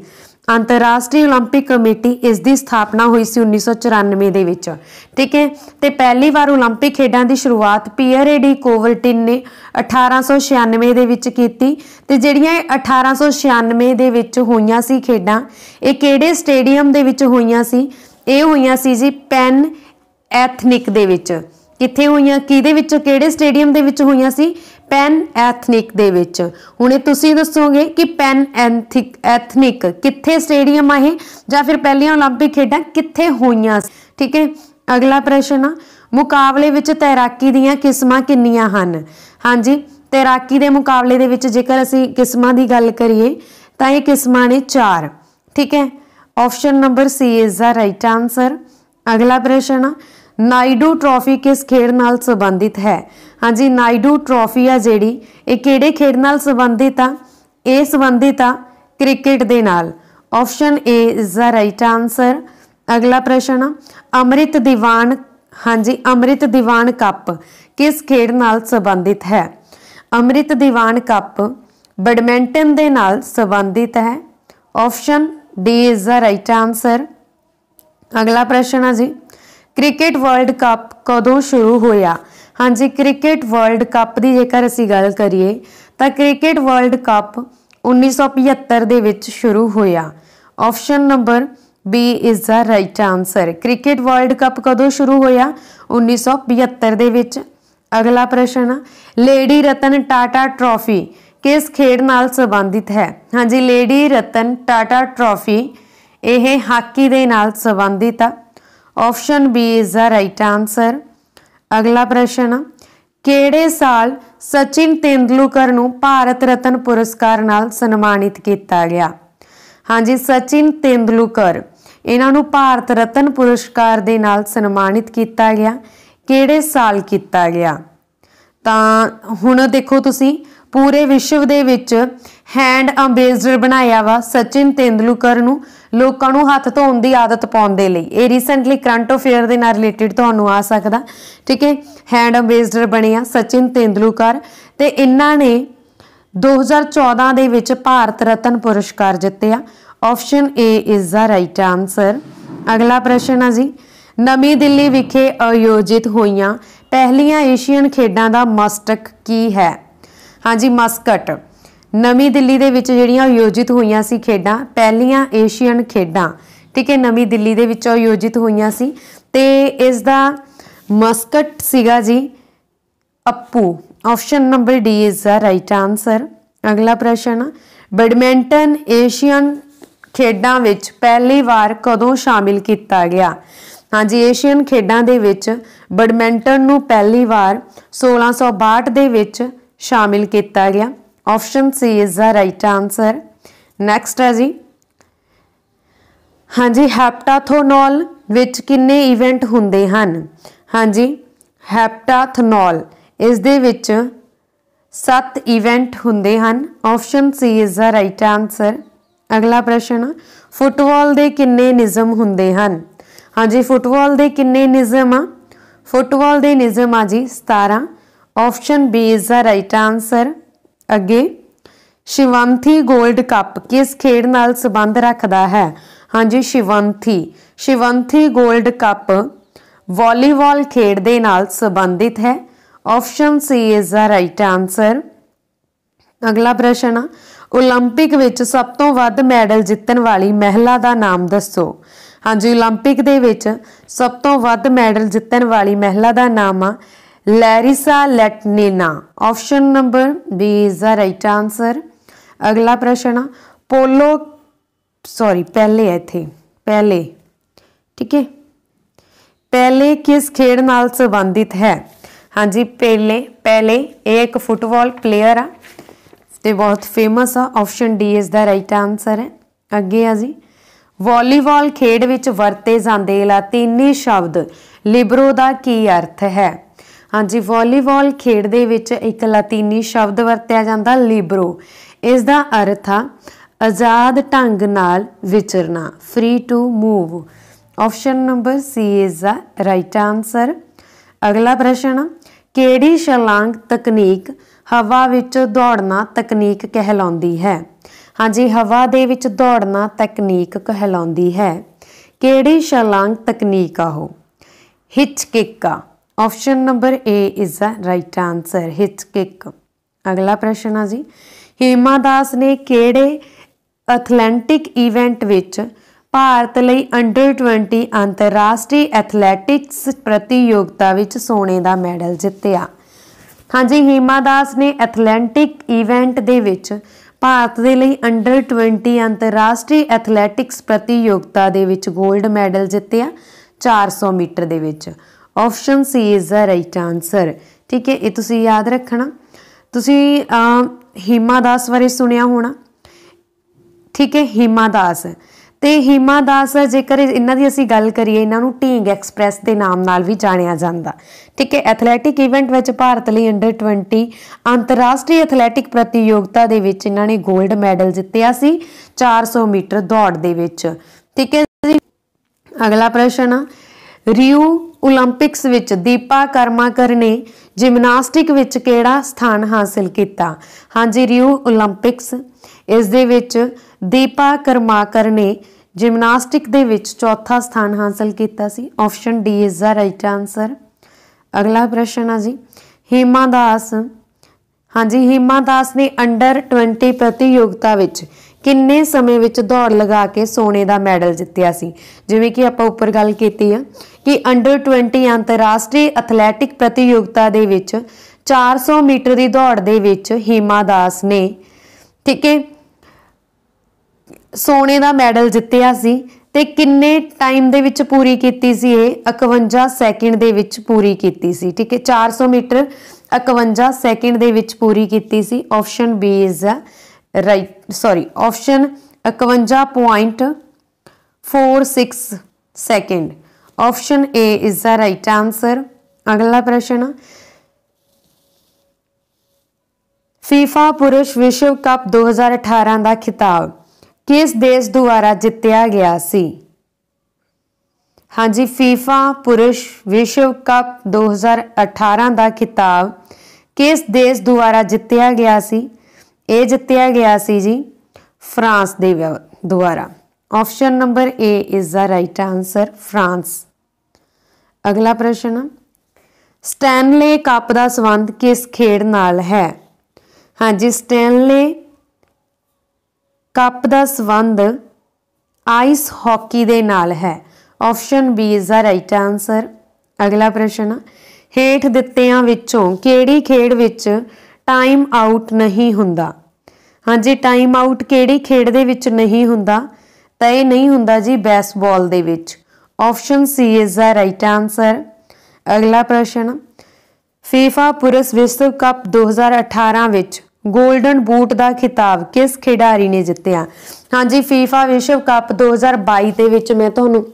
ਅੰਤਰਰਾਸ਼ਟਰੀ 올림픽 ਕਮੇਟੀ ਇਸ ਦੀ ਸਥਾਪਨਾ ਹੋਈ ਸੀ 1994 ਦੇ ਵਿੱਚ ਠੀਕ ਹੈ ਤੇ ਪਹਿਲੀ ਵਾਰ 올림픽 ਖੇਡਾਂ ਦੀ ਸ਼ੁਰੂਆਤ ਪੀਅਰ ਕੋਵਲਟਿਨ ਨੇ 1896 ਦੇ ਵਿੱਚ ਕੀਤੀ ਤੇ ਜਿਹੜੀਆਂ 1896 ਦੇ ਵਿੱਚ ਹੋਈਆਂ ਸੀ ਖੇਡਾਂ ਇਹ ਕਿਹੜੇ ਸਟੇਡੀਅਮ ਦੇ ਵਿੱਚ ਹੋਈਆਂ ਸੀ ਇਹ ਹੋਈਆਂ ਸੀ ਜੀ ਪੈਨ ਐਥਨਿਕ ਦੇ ਵਿੱਚ ਕਿੱਥੇ ਹੋਈਆਂ ਕਿਹਦੇ ਵਿੱਚ ਕਿਹੜੇ ਸਟੇਡੀਅਮ ਦੇ ਵਿੱਚ ਹੋਈਆਂ ਸੀ ਪੈਨ ਐਥਨਿਕ ਦੇ ਵਿੱਚ ਹੁਣੇ ਤੁਸੀਂ ਦੱਸੋਗੇ ਕਿ ਪੈਨ ਐਥਿਕ ਐਥਨਿਕ ਕਿੱਥੇ ਸਟੇਡੀਅਮ ਆ ਇਹ ਜਾਂ ਫਿਰ ਪਹਿਲੀਆਂ 올림픽 ਖੇਡਾਂ ਕਿੱਥੇ ਹੋਈਆਂ ਠੀਕ ਹੈ ਅਗਲਾ ਪ੍ਰਸ਼ਨ ਆ ਮੁਕਾਬਲੇ ਵਿੱਚ ਤੈਰਾਕੀ ਦੀਆਂ ਕਿਸਮਾਂ ਕਿੰਨੀਆਂ ਹਨ ਹਾਂਜੀ ਤੈਰਾਕੀ ਦੇ ਮੁਕਾਬਲੇ ਦੇ ਵਿੱਚ ਜੇਕਰ ਅਸੀਂ ਕਿਸਮਾਂ ਦੀ ਗੱਲ ਕਰੀਏ ਤਾਂ ਇਹ ਕਿਸਮਾਂ ਨੇ 4 ਠੀਕ ਹੈ option number C is the right answer ਅਗਲਾ ਪ੍ਰਸ਼ਨ ਆ ਨਾਈਡੂ ਟਰੋਫੀ ਕਿਸ ਖੇਡ ਨਾਲ ਸੰਬੰਧਿਤ ਹੈ ਹਾਂਜੀ ਨਾਈਡੂ ਟਰੋਫੀ ਆ ਜਿਹੜੀ ਇਹ ਕਿਹੜੇ ਖੇਡ ਨਾਲ ਸੰਬੰਧਿਤ ਆ ਇਹ ਸੰਬੰਧਿਤ ਆ ਕ੍ਰਿਕਟ ਦੇ ਨਾਲ option A is the right answer ਅਗਲਾ ਪ੍ਰਸ਼ਨ ਅਮਰਿਤ ਦੀਵਾਨ ਹਾਂਜੀ ਅਮਰਿਤ ਦੀਵਾਨ ਕੱਪ ਕਿਸ ਖੇਡ ਨਾਲ ਸੰਬੰਧਿਤ ਹੈ ਅਮਰਿਤ ਦੀਵਾਨ ਕੱਪ ਬੈਡਮਿੰਟਨ ਦੇ ਨਾਲ ਸੰਬੰਧਿਤ ਹੈ option D is the right answer ਅਗਲਾ ਪ੍ਰਸ਼ਨ ਹੈ ਜੀ ਕ੍ਰਿਕਟ ਵਰਲਡ ਕੱਪ ਕਦੋਂ ਸ਼ੁਰੂ ਹੋਇਆ ਹਾਂਜੀ ਕ੍ਰਿਕਟ ਵਰਲਡ ਕੱਪ ਦੀ ਜੇਕਰ ਅਸੀਂ ਗੱਲ ਕਰੀਏ ਤਾਂ ਕ੍ਰਿਕਟ ਵਰਲਡ ਕੱਪ 1975 ਦੇ ਵਿੱਚ ਸ਼ੁਰੂ ਹੋਇਆ option number B is the right answer cricket world cup ਕਦੋਂ ਸ਼ੁਰੂ ਹੋਇਆ 1975 ਦੇ ਵਿੱਚ ਅਗਲਾ ਪ੍ਰਸ਼ਨ ਲੇਡੀ ਰਤਨ ਟਾਟਾ ਟਰਾਫੀ ਕਿਸ ਖੇਡ ਨਾਲ ਸੰਬੰਧਿਤ ਹੈ ਹਾਂਜੀ ਲੇਡੀ ਰਤਨ ਟਾਟਾ ਟਰਾਫੀ ਇਹ ਹਾਕੀ ਦੇ ਨਾਲ ਸੰਬੰਧਿਤ ਆ option B is the right answer ਅਗਲਾ ਪ੍ਰਸ਼ਨ ਕਿਹੜੇ ਸਾਲ ਸਚਿਨ ਤੇਂਦੁਲਕਰ ਨੂੰ ਭਾਰਤ ਰਤਨ ਪੁਰਸਕਾਰ ਨਾਲ ਸਨਮਾਨਿਤ ਕੀਤਾ ਗਿਆ ਹਾਂਜੀ ਸਚਿਨ ਤੇਂਦੁਲਕਰ ਇਹਨਾਂ ਨੂੰ ਭਾਰਤ ਰਤਨ ਪੁਰਸਕਾਰ ਦੇ ਨਾਲ ਸਨਮਾਨਿਤ ਕੀਤਾ ਗਿਆ ਕਿਹੜੇ ਸਾਲ ਕੀਤਾ ਗਿਆ ਤਾਂ ਹੁਣ ਦੇਖੋ ਤੁਸੀਂ ਪੂਰੇ ਵਿਸ਼ਵ ਦੇ ਵਿੱਚ ਹੈਂਡ ਅੰਬੇਸਡਰ ਬਣਾਇਆ ਵਾ ਸਚਿਨ ਤੇਂਦਲੂਕਰ ਨੂੰ ਲੋਕਾਂ ਨੂੰ ਹੱਥ ਧੋਣ ਦੀ ਆਦਤ ਪਾਉਣ ਦੇ ਲਈ ਇਹ ਰੀਸੈਂਟਲੀ ਕਰੰਟ ਅਫੇਅਰ ਦੇ ਨਾਲ ਰਿਲੇਟਡ ਤੁਹਾਨੂੰ ਆ ਸਕਦਾ ਠੀਕ ਹੈ ਹੈਂਡ ਅੰਬੇਸਡਰ ਬਣਿਆ ਸਚਿਨ ਤੇਂਦਲੂਕਰ ਤੇ ਇਹਨਾਂ ਨੇ 2014 ਦੇ ਵਿੱਚ ਭਾਰਤ ਰਤਨ ਪੁਰਸਕਾਰ ਜਿੱਤੇ ਆ option A is the right answer ਅਗਲਾ ਪ੍ਰਸ਼ਨ ਆ ਜੀ ਨਵੀਂ ਦਿੱਲੀ ਵਿਖੇ ਆਯੋਜਿਤ ਹੋਈਆਂ ਪਹਿਲੀਆਂ ਏਸ਼ੀਅਨ ਖੇਡਾਂ ਦਾ ਮਸਟਕ ਕੀ ਹੈ ਹਾਂਜੀ ਮਸਕਟ ਨਵੀਂ ਦਿੱਲੀ ਦੇ ਵਿੱਚ ਜਿਹੜੀਆਂ ਆਯੋਜਿਤ ਹੋਈਆਂ ਸੀ ਖੇਡਾਂ ਪਹਿਲੀਆਂ ਏਸ਼ੀਅਨ ਖੇਡਾਂ ਠੀਕ ਹੈ ਨਵੀਂ ਦਿੱਲੀ ਦੇ ਵਿੱਚ ਆਯੋਜਿਤ ਹੋਈਆਂ ਸੀ ਤੇ ਇਸ ਦਾ ਮਸਕਟ ਸੀਗਾ ਜੀ Appu option number D is the right answer ਅਗਲਾ ਪ੍ਰਸ਼ਨ ਬੈਡਮਿੰਟਨ ਏਸ਼ੀਅਨ ਖੇਡਾਂ ਵਿੱਚ ਪਹਿਲੀ ਵਾਰ ਕਦੋਂ ਸ਼ਾਮਿਲ ਕੀਤਾ ਗਿਆ ਹਾਂਜੀ ਏਸ਼ੀਅਨ ਖੇਡਾਂ ਦੇ ਵਿੱਚ ਬੈਡਮਿੰਟਨ ਨੂੰ ਪਹਿਲੀ ਵਾਰ 1662 ਦੇ ਵਿੱਚ ਸ਼ਾਮਿਲ ਕੀਤਾ ਗਿਆ option C is the right answer next ਹੈ ਜੀ ਹਾਂਜੀ ਹੈਪਟਾਥੋਨੋਲ ਵਿੱਚ ਕਿੰਨੇ ਇਵੈਂਟ ਹੁੰਦੇ ਹਨ ਹਾਂਜੀ ਹੈਪਟਾਥੋਨੋਲ ਇਸ ਦੇ ਵਿੱਚ 7 ਇਵੈਂਟ ਹੁੰਦੇ ਹਨ option C is the right answer ਅਗਲਾ ਪ੍ਰਸ਼ਨ ਫੁੱਟਬਾਲ ਦੇ ਕਿੰਨੇ ਨਿਯਮ ਹੁੰਦੇ ਹਨ ਹਾਂਜੀ ਫੁੱਟਬਾਲ ਦੇ ਕਿੰਨੇ ਨਿਯਮ ਆ ਫੁੱਟਬਾਲ ਦੇ ਨਿਯਮ ਆ ਜੀ 17 option B is the right answer ਅੱਗੇ ਸ਼ਿਵੰਥੀ 골ਡ ਕੱਪ ਕਿਸ ਖੇਡ ਨਾਲ ਸੰਬੰਧ ਰੱਖਦਾ ਹੈ ਹਾਂਜੀ ਸ਼ਿਵੰਥੀ ਸ਼ਿਵੰਥੀ 골ਡ ਕੱਪ ਵਾਲੀਬਾਲ ਖੇਡ ਦੇ ਨਾਲ ਸੰਬੰਧਿਤ ਹੈ option C is the right answer ਅਗਲਾ ਪ੍ਰਸ਼ਨ ਆ 올림픽 ਵਿੱਚ ਸਭ ਤੋਂ ਵੱਧ ਮੈਡਲ ਜਿੱਤਣ ਵਾਲੀ ਮਹਿਲਾ ਦਾ ਨਾਮ ਦੱਸੋ ਹਾਂਜੀ 올림픽 ਦੇ ਵਿੱਚ ਸਭ ਤੋਂ ਵੱਧ ਮੈਡਲ ਜਿੱਤਣ ਵਾਲੀ ਮਹਿਲਾ ਦਾ ਨਾਮ ਆ Larisa Latynina option number B is the right answer ਅਗਲਾ ਪ੍ਰਸ਼ਨ ਪੋਲੋ ਸੌਰੀ ਪਹਿਲੇ ਇੱਥੇ ਪਹਿਲੇ ਠੀਕ ਹੈ ਪਹਿਲੇ ਕਿਸ ਖੇਡ ਨਾਲ ਸੰਬੰਧਿਤ ਹੈ ਹਾਂਜੀ ਪਹਿਲੇ ਪਹਿਲੇ ਇਹ ਇੱਕ ਫੁੱਟਬਾਲ ਪਲੇਅਰ ਆ ਤੇ ਬਹੁਤ ਫੇਮਸ ਆ option D is the right answer ਹੈ ਅੱਗੇ ਆ ਜੀ ਵਾਲੀਬਾਲ ਖੇਡ ਵਿੱਚ ਵਰਤੇ ਜਾਂਦੇ ਲਾਤੀਨੀ ਸ਼ਬਦ ਲਿਬਰੋ ਦਾ ਕੀ ਅਰਥ ਹੈ ਹਾਂਜੀ ਵਾਲੀਬਾਲ ਖੇਡ ਦੇ ਵਿੱਚ ਇੱਕ ਲਾਤੀਨੀ ਸ਼ਬਦ ਵਰਤਿਆ ਜਾਂਦਾ ਲਿਬਰੋ ਇਸ ਦਾ ਅਰਥ ਆ ਆਜ਼ਾਦ ਢੰਗ ਨਾਲ ਵਿਚਰਨਾ free to move option number C is the right answer ਅਗਲਾ ਪ੍ਰਸ਼ਨ ਕਿਹੜੀ ਛਲਾਂਗ ਤਕਨੀਕ ਹਵਾ ਵਿੱਚ ਦੌੜਨਾ ਤਕਨੀਕ ਕਹਿਲਾਉਂਦੀ ਹੈ ਹਾਂਜੀ ਹਵਾ ਦੇ ਵਿੱਚ ਦੌੜਨਾ ਤਕਨੀਕ ਕਹਿਲਾਉਂਦੀ ਹੈ ਕਿਹੜੀ ਛਲਾਂਗ ਤਕਨੀਕ ਆ ਉਹ hitch kick option number A is the right answer hit kick ਅਗਲਾ ਪ੍ਰਸ਼ਨ ਆ ਜੀ ਹੇਮਾ ਦਾਸ ਨੇ ਕਿਹੜੇ ਐਥਲੈਂਟਿਕ ਇਵੈਂਟ ਵਿੱਚ ਭਾਰਤ ਲਈ ਅੰਡਰ 20 ਅੰਤਰਰਾਸ਼ਟਰੀ ਐਥਲੈਟਿਕਸ ਪ੍ਰਤੀਯੋਗਤਾ ਵਿੱਚ ਸੋਨੇ ਦਾ ਮੈਡਲ ਜਿੱਤਿਆ ਹਾਂਜੀ ਹੀਮਾ ਦਾਸ ਨੇ ਐਥਲੈਂਟਿਕ ਇਵੈਂਟ ਦੇ ਵਿੱਚ ਭਾਰਤ ਦੇ ਲਈ ਅੰਡਰ 20 ਅੰਤਰਰਾਸ਼ਟਰੀ ਐਥਲੈਟਿਕਸ ਪ੍ਰਤੀਯੋਗਤਾ ਦੇ ਵਿੱਚ 골ਡ ਮੈਡਲ ਜਿੱਤਿਆ 400 ਮੀਟਰ ਦੇ ਵਿੱਚ option C is the right answer ਠੀਕ ਹੈ ਇਹ ਤੁਸੀਂ ਯਾਦ ਰੱਖਣਾ ਤੁਸੀਂ ਹੀਮਾ ਦਾਸ ਬਾਰੇ ਸੁਣਿਆ ਹੋਣਾ ਠੀਕ ਹੈ ਹੀਮਾ ਦਾਸ ਤੇ ਹੀਮਾ ਦਾਸ ਜੇਕਰ ਇਹਨਾਂ ਦੀ ਅਸੀਂ ਗੱਲ ਕਰੀਏ ਇਹਨਾਂ ਨੂੰ ਢੀਂਗ ਐਕਸਪ੍ਰੈਸ ਦੇ ਨਾਮ ਨਾਲ ਵੀ ਜਾਣਿਆ ਜਾਂਦਾ ਠੀਕ ਹੈ ਐਥਲੈਟਿਕ ਇਵੈਂਟ ਵਿੱਚ ਭਾਰਤ ਲਈ ਅੰਡਰ 20 ਅੰਤਰਰਾਸ਼ਟਰੀ ਐਥਲੈਟਿਕ ਪ੍ਰਤੀਯੋਗਤਾ ਦੇ ਵਿੱਚ ਇਹਨਾਂ ਨੇ 골ਡ ਮੈਡਲ ਜਿੱਤਿਆ ਸੀ 400 ਮੀਟਰ ਦੌੜ ਦੇ ਵਿੱਚ ਠੀਕ ਹੈ ਅਗਲਾ ਪ੍ਰਸ਼ਨ ਰਿਊ ਓਲੰਪਿਕਸ ਵਿੱਚ ਦੀਪਾ ਕਰਮਾਕਰ ਨੇ ਜਿਮਨਾਸਟਿਕ ਵਿੱਚ ਕਿਹੜਾ ਸਥਾਨ ਹਾਸਲ ਕੀਤਾ ਹਾਂਜੀ ਰਿਓ ਓਲੰਪਿਕਸ ਇਸ ਦੇ ਵਿੱਚ ਦੀਪਾ ਕਰਮਾਕਰ ਨੇ ਜਿਮਨਾਸਟਿਕ ਦੇ ਵਿੱਚ ਚੌਥਾ ਸਥਾਨ ਹਾਸਲ ਕੀਤਾ ਸੀ option D is the right answer ਅਗਲਾ ਪ੍ਰਸ਼ਨ ਆ ਜੀ ਹੀਮਾ ਦਾਸ ਹਾਂਜੀ ਹੀਮਾ ਦਾਸ ਨੇ ਅੰਡਰ 20 ਪ੍ਰਤੀਯੋਗਤਾ ਵਿੱਚ ਕਿੰਨੇ ਸਮੇਂ ਵਿੱਚ ਦੌੜ ਲਗਾ ਕੇ ਸੋਨੇ ਦਾ ਮੈਡਲ ਜਿੱਤਿਆ ਸੀ ਜਿਵੇਂ ਕਿ ਆਪਾਂ ਉੱਪਰ ਗੱਲ ਕੀਤੀ ਆ ਕਿ ਅੰਡਰ 20 ਅੰਤਰਰਾਸ਼ਟਰੀ ਐਥਲੈਟਿਕ ਪ੍ਰਤੀਯੋਗਤਾ ਦੇ ਵਿੱਚ 400 ਮੀਟਰ ਦੀ ਦੌੜ ਦੇ ਵਿੱਚ ਹੀਮਾ ਦਾਸ ਨੇ ਠੀਕ ਹੈ ਸੋਨੇ ਦਾ ਮੈਡਲ ਜਿੱਤਿਆ ਸੀ ਤੇ ਕਿੰਨੇ ਟਾਈਮ ਦੇ ਵਿੱਚ ਪੂਰੀ ਕੀਤੀ ਸੀ ਇਹ 51 ਸੈਕਿੰਡ ਦੇ ਵਿੱਚ ਪੂਰੀ ਕੀਤੀ ਸੀ ਠੀਕ ਹੈ 400 ਮੀਟਰ 51 ਸੈਕਿੰਡ ਦੇ ਵਿੱਚ ਪੂਰੀ ਕੀਤੀ ਸੀ option B is right sorry option 51.46 second option A is the right answer ਅਗਲਾ ਪ੍ਰਸ਼ਨ ਫੀਫਾ ਪੁਰਸ਼ ਵਿਸ਼ਵ ਕੱਪ 2018 ਦਾ ਖਿਤਾਬ ਕਿਸ ਦੇਸ਼ ਦੁਆਰਾ ਜਿੱਤਿਆ ਗਿਆ ਸੀ ਹਾਂਜੀ ਫੀਫਾ ਪੁਰਸ਼ ਵਿਸ਼ਵ ਕੱਪ 2018 ਦਾ ਖਿਤਾਬ ਕਿਸ ਦੇਸ਼ ਦੁਆਰਾ ਜਿੱਤਿਆ ਗਿਆ ਸੀ ਇਹ ਜਿੱਤਿਆ ਗਿਆ ਸੀ ਜੀ ਫਰਾਂਸ ਦੇ ਦੁਆਰਾ option number A is the right answer France ਅਗਲਾ ਪ੍ਰਸ਼ਨ ਸਟੈਨਲੇ ਕੱਪ ਦਾ ਸਬੰਧ ਕਿਸ ਖੇਡ ਨਾਲ ਹੈ ਹਾਂਜੀ ਸਟੈਨਲੇ ਕੱਪ ਦਾ ਸਬੰਧ ਆਈਸ ਹਾਕੀ ਦੇ ਨਾਲ ਹੈ option B is the right answer ਅਗਲਾ ਪ੍ਰਸ਼ਨ ਹੇਠ ਦਿੱਤਿਆਂ ਵਿੱਚੋਂ ਕਿਹੜੀ ਖੇਡ ਵਿੱਚ ਟਾਈਮ ਆਊਟ ਨਹੀਂ ਹੁੰਦਾ ਹਾਂਜੀ ਟਾਈਮ ਆਊਟ ਕਿਹੜੀ ਖੇਡ ਦੇ ਵਿੱਚ ਨਹੀਂ ਹੁੰਦਾ ਤਾਂ ਇਹ ਨਹੀਂ ਹੁੰਦਾ ਜੀ ਬੈਸਬਾਲ ਦੇ ਵਿੱਚ option C is the right answer ਅਗਲਾ ਪ੍ਰਸ਼ਨ FIFA ਪੁਰਸ ਵਿਸ਼ਵ ਕੱਪ 2018 ਵਿੱਚ 골ਡਨ ਬੂਟ ਦਾ ਖਿਤਾਬ ਕਿਸ ਖਿਡਾਰੀ ਨੇ ਜਿੱਤਿਆ ਹਾਂਜੀ FIFA ਵਿਸ਼ਵ ਕੱਪ 2022 ਦੇ ਵਿੱਚ ਮੈਂ ਤੁਹਾਨੂੰ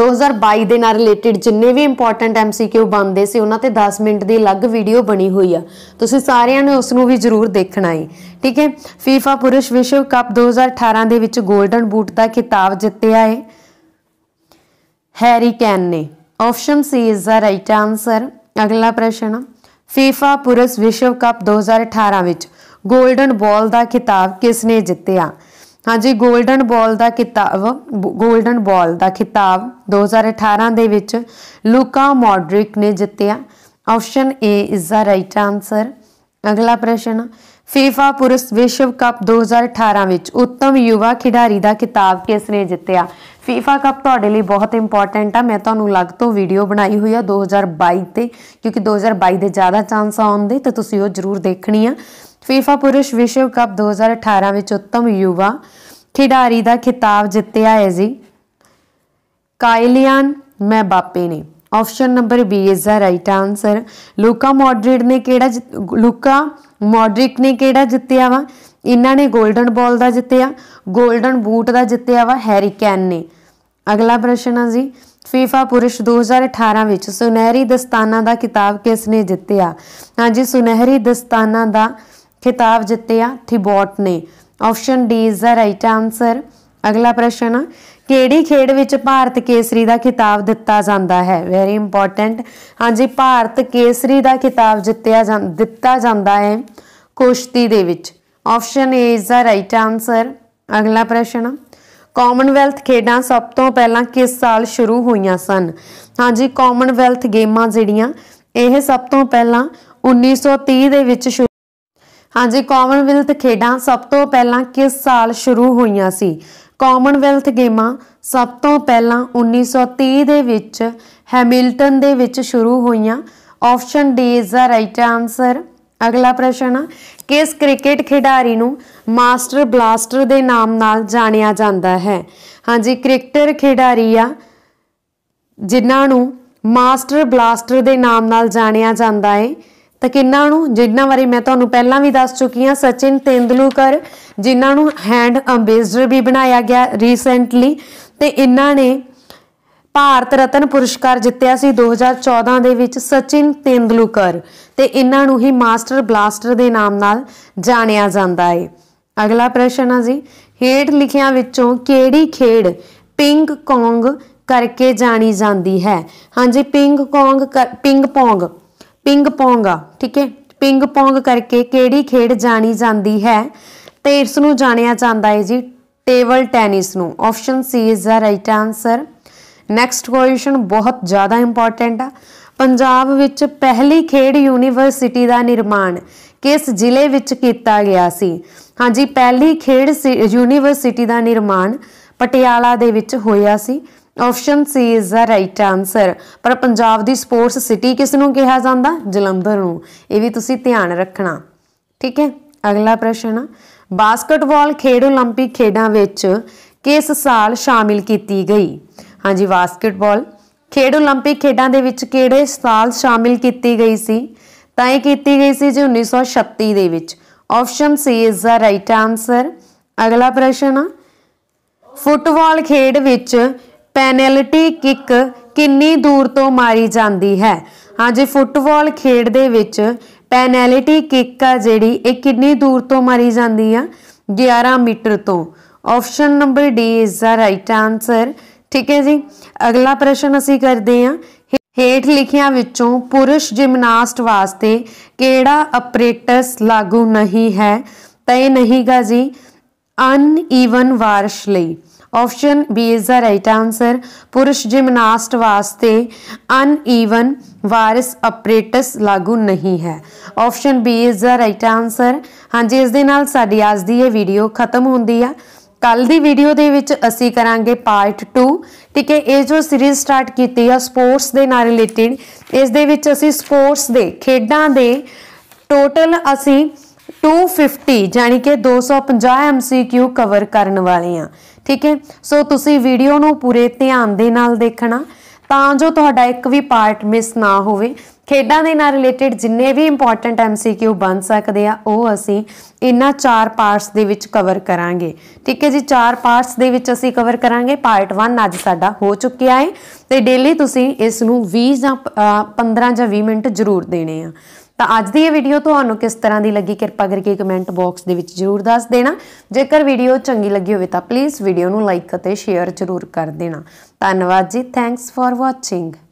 2022 ਦੇ ਨਾਲ ਰਿਲੇਟਡ ਜਿੰਨੇ ਵੀ ਇੰਪੋਰਟੈਂਟ ਐਮਸੀਕਿਊ ਬਣਦੇ ਸੀ ਉਹਨਾਂ ਤੇ 10 ਮਿੰਟ ਦੀ ਅਲੱਗ ਵੀਡੀਓ ਬਣੀ ਹੋਈ ਆ ਤੁਸੀਂ ਸਾਰਿਆਂ ਨੇ ਉਸ ਨੂੰ ਵੀ ਜ਼ਰੂਰ ਦੇਖਣਾ ਹੈ ਠੀਕ ਹੈ FIFA ਪੁਰਸ਼ ਵਿਸ਼ਵ ਕੱਪ 2018 ਦੇ ਵਿੱਚ 골ਡਨ ਬੂਟ ਦਾ ਖਿਤਾਬ ਜਿੱਤਿਆ ਹੈ ਕੈਨ ਨੇ option C is the right answer ਅਗਲਾ ਪ੍ਰਸ਼ਨ ਫੀਫਾ ਪੁਰਸ ਵਿਸ਼ਵ ਕੱਪ 2018 ਵਿੱਚ 골ਡਨ ਬਾਲ ਦਾ ਖਿਤਾਬ ਕਿਸ ਨੇ ਜਿੱਤਿਆ ਹਾਂਜੀ 골ਡਨ ਬਾਲ ਦਾ ਖਿਤਾਬ 골ਡਨ ਬਾਲ ਦਾ ਖਿਤਾਬ 2018 ਦੇ ਵਿੱਚ ਲੂਕਾ ਮੋਡ੍ਰਿਕ ਨੇ ਜਿੱਤਿਆ option A is the right answer ਅਗਲਾ ਪ੍ਰਸ਼ਨ ਫੀਫਾ ਪੁਰਸ ਵਿਸ਼ਵ ਕੱਪ 2018 ਵਿੱਚ ਉੱਤਮ ਯੁਵਾ ਖਿਡਾਰੀ ਦਾ ਖਿਤਾਬ ਕਿਸ ਨੇ ਜਿੱਤਿਆ ਫੀਫਾ ਕੱਪ ਤੁਹਾਡੇ ਲਈ ਬਹੁਤ ਇੰਪੋਰਟੈਂਟ ਆ ਮੈਂ ਤੁਹਾਨੂੰ ਲੱਗ ਤੋਂ ਵੀਡੀਓ ਬਣਾਈ ਹੋਈ ਆ 2022 ਤੇ ਕਿਉਂਕਿ 2022 ਦੇ ਜ਼ਿਆਦਾ ਚਾਂਸ ਆਉਣ ਦੇ ਤੇ ਤੁਸੀਂ ਉਹ ਜ਼ਰੂਰ ਦੇਖਣੀ ਆ ਫੀਫਾ ਪੁਰਸ਼ ਵਿਸ਼ਵ ਕੱਪ 2018 ਵਿੱਚ ਉੱਤਮ ਯੁਵਾ ਖਿਡਾਰੀ ਦਾ ਖਿਤਾਬ ਜਿੱਤਿਆ ਹੈ ਜੀ ਕਾਇਲਿਆਨ ਮੈਬਾਪੇ ਨੇ option number B is the right answer Luka Modric ਨੇ ਕਿਹੜਾ ਲੂਕਾ ਮੋਡਰਿਕ ਨੇ ਕਿਹੜਾ ਜਿੱਤਿਆ ਵਾ ਇਹਨਾਂ ਨੇ 골ਡਨ ਬਾਲ ਦਾ ਜਿੱਤਿਆ 골ਡਨ ਬੂਟ ਦਾ ਜਿੱਤਿਆ ਵਾ ਹੈਰੀ ਕੈਨ ਨੇ ਅਗਲਾ ਪ੍ਰਸ਼ਨ ਆ ਜੀ ਫੀਫਾ ਪੁਰਸ਼ 2018 ਵਿੱਚ ਸੁਨਹਿਰੀ ਦਸਤਾਨਾ ਦਾ ਖਿਤਾਬ ਕਿਸ ਨੇ ਜਿੱਤਿਆ ਹਾਂਜੀ ਸੁਨਹਿਰੀ ਦਸਤਾਨਾ ਦਾ ਖਿਤਾਬ ਜਿੱਤਿਆ ਥਿਬੋਟ ਨੇ option D is the right answer ਅਗਲਾ ਪ੍ਰਸ਼ਨ ਆ ਕਿਹੜੀ ਖੇਡ ਵਿੱਚ ਭਾਰਤ ਕੇਸਰੀ ਦਾ ਖਿਤਾਬ ਦਿੱਤਾ ਜਾਂਦਾ ਹੈ ਵੈਰੀ ਇੰਪੋਰਟੈਂਟ ਹਾਂਜੀ ਭਾਰਤ ਕੇਸਰੀ ਦਾ ਖਿਤਾਬ ਜਿੱਤਿਆ ਦਿੱਤਾ ਜਾਂਦਾ ਹੈ ਕੁਸ਼ਤੀ ਦੇ ਵਿੱਚ option A is the right answer ਅਗਲਾ ਪ੍ਰਸ਼ਨ ਕਾਮਨਵੈਲਥ ਖੇਡਾਂ ਸਭ ਤੋਂ ਪਹਿਲਾਂ ਕਿਸ ਸਾਲ ਸ਼ੁਰੂ ਹੋਈਆਂ ਸਨ ਹਾਂਜੀ ਕਾਮਨਵੈਲਥ ਗੇਮਾਂ ਜਿਹੜੀਆਂ ਇਹ ਸਭ ਤੋਂ ਪਹਿਲਾਂ 1930 ਦੇ ਵਿੱਚ ਸ਼ੁਰੂ ਹਾਂਜੀ ਕਾਮਨਵੈਲਥ ਖੇਡਾਂ ਸਭ ਤੋਂ ਪਹਿਲਾਂ ਕਿਸ ਸਾਲ ਸ਼ੁਰੂ ਹੋਈਆਂ ਸੀ ਕਾਮਨਵੈਲਥ ਗੇਮਾਂ ਸਭ ਤੋਂ ਪਹਿਲਾਂ 1930 ਦੇ ਵਿੱਚ ਹੈਮਿਲਟਨ ਦੇ ਵਿੱਚ ਸ਼ੁਰੂ ਹੋਈਆਂ option D is the right answer ਅਗਲਾ ਪ੍ਰਸ਼ਨ ਕਿਸ ਕ੍ਰਿਕਟ ਖਿਡਾਰੀ ਨੂੰ ਮਾਸਟਰ ਬਲਾਸਟਰ ਦੇ ਨਾਮ ਨਾਲ ਜਾਣਿਆ ਜਾਂਦਾ ਹੈ ਹਾਂਜੀ ਕ੍ਰਿਕਟਰ ਖਿਡਾਰੀ ਆ ਜਿਨ੍ਹਾਂ ਨੂੰ ਮਾਸਟਰ ਬਲਾਸਟਰ ਦੇ ਨਾਮ ਨਾਲ ਜਾਣਿਆ ਜਾਂਦਾ ਹੈ ਤਾਂ ਕਿੰਨਾਂ ਨੂੰ ਜਿਨ੍ਹਾਂ ਬਾਰੇ ਮੈਂ ਤੁਹਾਨੂੰ ਪਹਿਲਾਂ ਵੀ ਦੱਸ ਚੁੱਕੀ ਹਾਂ ਸਚਿਨ ਤੇਂਦੁਲਕਰ ਜਿਨ੍ਹਾਂ ਨੂੰ ਹੈਂਡ ਅੰਬੈਸਡਰ ਵੀ ਬਣਾਇਆ ਗਿਆ ਰੀਸੈਂਟਲੀ ਤੇ ਇਹਨਾਂ ਨੇ ਭਾਰਤ ਰਤਨ ਪੁਰਸਕਾਰ ਜਿੱਤਿਆ ਸੀ 2014 ਦੇ ਵਿੱਚ ਸਚਿਨ ਤੇਂਦੁਲਕਰ ਤੇ ਇਹਨਾਂ ਨੂੰ ਹੀ ਮਾਸਟਰ ਬਲਾਸਟਰ ਦੇ ਨਾਮ ਨਾਲ ਜਾਣਿਆ ਜਾਂਦਾ ਹੈ ਅਗਲਾ ਪ੍ਰਸ਼ਨ ਆ ਜੀ ਹੇਠ ਲਿਖਿਆਂ ਵਿੱਚੋਂ ਕਿਹੜੀ ਖੇਡ ਪਿੰਗ ਕੋਂਗ ਕਰਕੇ ਜਾਣੀ ਜਾਂਦੀ ਹੈ ਹਾਂਜੀ ping kong ping pong ping pong ਠੀਕ ਹੈ ਪਿੰਗ ਪੋਂਗ ਕਰਕੇ ਕਿਹੜੀ ਖੇਡ ਜਾਣੀ ਜਾਂਦੀ ਹੈ ਤੇ ਇਸ ਨੂੰ ਜਾਣਿਆ ਜਾਂਦਾ ਹੈ ਜੀ ਟੇਬਲ ਟੈਨਿਸ ਨੂੰ option C is the right answer next question ਬਹੁਤ ਜ਼ਿਆਦਾ ਇੰਪੋਰਟੈਂਟ ਆ ਪੰਜਾਬ ਵਿੱਚ ਪਹਿਲੀ ਖੇਡ ਯੂਨੀਵਰਸਿਟੀ ਦਾ ਨਿਰਮਾਣ ਕਿਸ ਜ਼ਿਲ੍ਹੇ ਵਿੱਚ ਕੀਤਾ ਗਿਆ ਸੀ ਹਾਂਜੀ ਪਹਿਲੀ ਖੇਡ ਯੂਨੀਵਰਸਿਟੀ ਦਾ ਨਿਰਮਾਣ ਪਟਿਆਲਾ ਦੇ ਵਿੱਚ ਹੋਇਆ ਸੀ option C is the right answer ਪਰ ਪੰਜਾਬ ਦੀ ਸਪੋਰਟਸ ਸਿਟੀ ਕਿਸ ਨੂੰ ਕਿਹਾ ਜਾਂਦਾ ਜਲੰਧਰ ਨੂੰ ਇਹ ਵੀ ਤੁਸੀਂ ਧਿਆਨ ਰੱਖਣਾ ਠੀਕ ਹੈ ਅਗਲਾ ਪ੍ਰਸ਼ਨ ਆ ਬਾਸਕਟਬਾਲ ਖੇਡ 올림픽 ਖੇਡਾਂ ਵਿੱਚ ਕਿਸ ਸਾਲ ਸ਼ਾਮਿਲ ਕੀਤੀ ਗਈ ਹਾਂਜੀ ਬਾਸਕਟਬਾਲ ਖੇਡ 올림픽 ਖੇਡਾਂ ਦੇ ਵਿੱਚ ਕਿਹੜੇ ਸਾਲ ਸ਼ਾਮਿਲ ਕੀਤੀ ਗਈ ਸੀ ਤਾਂ ਇਹ ਕੀਤੀ ਗਈ ਸੀ ਜੀ 1936 ਦੇ ਵਿੱਚ option C is the right answer ਅਗਲਾ ਪ੍ਰਸ਼ਨ ਫੁੱਟਬਾਲ ਖੇਡ ਵਿੱਚ ਪੈਨਲਟੀ ਕਿੱਕ ਕਿੰਨੀ ਦੂਰ ਤੋਂ ਮਾਰੀ ਜਾਂਦੀ ਹੈ ਹਾਂਜੀ ਫੁੱਟਬਾਲ ਖੇਡ ਦੇ ਵਿੱਚ ਪੈਨਲਟੀ ਕਿੱਕ ਆ ਜਿਹੜੀ ਇਹ ਕਿੰਨੀ ਦੂਰ ਤੋਂ ਮਾਰੀ ਜਾਂਦੀ ਆ 11 ਮੀਟਰ ਤੋਂ option number D is the right answer ਠੀਕ ਹੈ ਜੀ ਅਗਲਾ ਪ੍ਰਸ਼ਨ ਅਸੀਂ ਕਰਦੇ ਹਾਂ ਹੇਠ ਲਿਖਿਆਂ ਵਿੱਚੋਂ ਪੁਰਸ਼ ਜਿਮਨਾਸਟ ਵਾਸਤੇ ਕਿਹੜਾ ਅਪਰੇਟਸ ਲਾਗੂ ਨਹੀਂ ਹੈ ਤਾਂ ਇਹ ਨਹੀਂਗਾ ਜੀ ਅਨ ਈਵਨ ਵਾਰਸ਼ ਲਈ option B is the right answer ਪੁਰਸ਼ ਜਿਮਨਾਸਟ ਵਾਸਤੇ ਅਨ ਈਵਨ ਵਾਰਿਸ ਅਪਰੇਟਸ ਲਾਗੂ ਨਹੀਂ ਹੈ option B is the right answer ਹਾਂਜੀ ਇਸ ਦੇ ਨਾਲ ਸਾਡੀ ਅੱਜ ਦੀ ਇਹ ਵੀਡੀਓ ਖਤਮ ਹੁੰਦੀ ਆ ਕੱਲ ਦੀ ਵੀਡੀਓ ਦੇ ਵਿੱਚ ਅਸੀਂ ਕਰਾਂਗੇ ਪਾਰਟ 2 ਠੀਕ ਹੈ ਇਹ ਜੋ ਸੀਰੀਜ਼ ਸਟਾਰਟ ਕੀਤੀ ਆ ਸਪੋਰਟਸ ਦੇ ਨਾਲ ਰਿਲੇਟਡ ਇਸ ਦੇ ਵਿੱਚ ਅਸੀਂ ਸਪੋਰਟਸ ਦੇ ਖੇਡਾਂ ਦੇ ਟੋਟਲ ਅਸੀਂ 250 ਯਾਨੀ ਕਿ 250 MCQ ਕਵਰ ਕਰਨ ਵਾਲੇ ਆ ਠੀਕ ਹੈ ਸੋ ਤੁਸੀਂ ਵੀਡੀਓ ਨੂੰ ਪੂਰੇ ਧਿਆਨ ਦੇ ਨਾਲ ਦੇਖਣਾ ਤਾਂ ਜੋ ਤੁਹਾਡਾ ਇੱਕ ਵੀ ਪਾਰਟ ਮਿਸ ਨਾ ਹੋਵੇ ਖੇਡਾਂ ਦੇ ਨਾਲ ਰਿਲੇਟਡ ਜਿੰਨੇ ਵੀ ਇੰਪੋਰਟੈਂਟ ਐਮਸੀਕਿਊ ਬਣ ਸਕਦੇ ਆ ਉਹ ਅਸੀਂ ਇਹਨਾਂ ਚਾਰ ਪਾਰਟਸ ਦੇ ਵਿੱਚ ਕਵਰ ਕਰਾਂਗੇ ਠੀਕ ਹੈ ਜੀ ਚਾਰ ਪਾਰਟਸ ਦੇ ਵਿੱਚ ਅਸੀਂ ਕਵਰ ਕਰਾਂਗੇ ਪਾਰਟ 1 ਅੱਜ ਸਾਡਾ ਹੋ ਚੁੱਕਿਆ ਹੈ ਤੇ ਡੇਲੀ ਤੁਸੀਂ ਇਸ ਨੂੰ 20 ਜਾਂ 15 ਜਾਂ 20 ਮਿੰਟ ਜ਼ਰੂਰ ਦੇਣੇ ਆ ਤਾਂ ਅੱਜ ਦੀ ਇਹ ਵੀਡੀਓ ਤੁਹਾਨੂੰ ਕਿਸ ਤਰ੍ਹਾਂ ਦੀ ਲੱਗੀ ਕਿਰਪਾ ਕਰਕੇ ਕਮੈਂਟ ਬਾਕਸ ਦੇ ਵਿੱਚ ਜਰੂਰ ਦੱਸ ਦੇਣਾ ਜੇਕਰ ਵੀਡੀਓ ਚੰਗੀ ਲੱਗੀ ਹੋਵੇ ਤਾਂ ਪਲੀਜ਼ ਵੀਡੀਓ ਨੂੰ ਲਾਈਕ ਅਤੇ ਸ਼ੇਅਰ ਜਰੂਰ ਕਰ ਦੇਣਾ ਧੰਨਵਾਦ ਜੀ ਥੈਂਕਸ ਫਾਰ ਵਾਚਿੰਗ